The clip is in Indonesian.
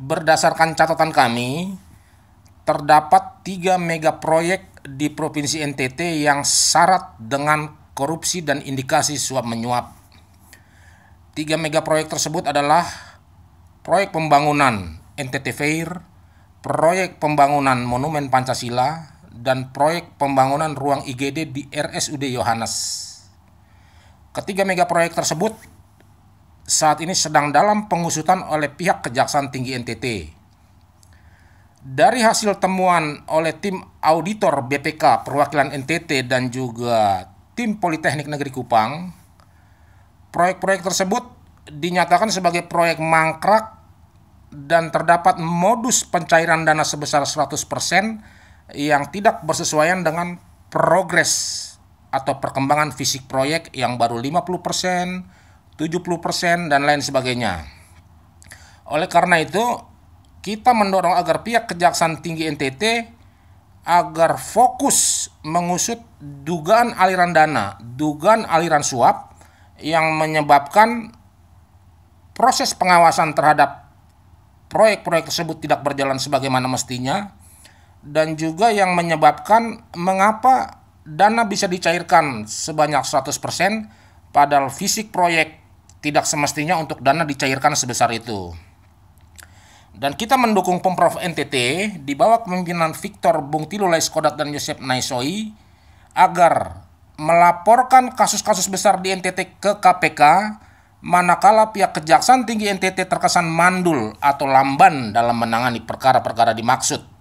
berdasarkan catatan kami, terdapat tiga mega proyek di Provinsi NTT yang syarat dengan korupsi dan indikasi suap menyuap. Tiga mega proyek tersebut adalah proyek pembangunan NTT Fair, proyek pembangunan Monumen Pancasila, dan proyek pembangunan ruang IGD di RSUD Yohanes. Ketiga mega proyek tersebut saat ini sedang dalam pengusutan oleh pihak Kejaksaan Tinggi NTT. Dari hasil temuan oleh tim auditor BPK perwakilan NTT dan juga tim Politeknik Negeri Kupang, proyek-proyek tersebut dinyatakan sebagai proyek mangkrak dan terdapat modus pencairan dana sebesar 100% yang tidak bersesuaian dengan progres atau perkembangan fisik proyek yang baru persen. 70% dan lain sebagainya. Oleh karena itu, kita mendorong agar pihak Kejaksaan Tinggi NTT agar fokus mengusut dugaan aliran dana, dugaan aliran suap yang menyebabkan proses pengawasan terhadap proyek-proyek tersebut tidak berjalan sebagaimana mestinya dan juga yang menyebabkan mengapa dana bisa dicairkan sebanyak 100% padahal fisik proyek tidak semestinya untuk dana dicairkan sebesar itu. Dan kita mendukung Pemprov NTT di bawah kepemimpinan Victor Bung Tilulai Laiskodat dan Yosep Naisoi agar melaporkan kasus-kasus besar di NTT ke KPK manakala pihak Kejaksaan Tinggi NTT terkesan mandul atau lamban dalam menangani perkara-perkara dimaksud.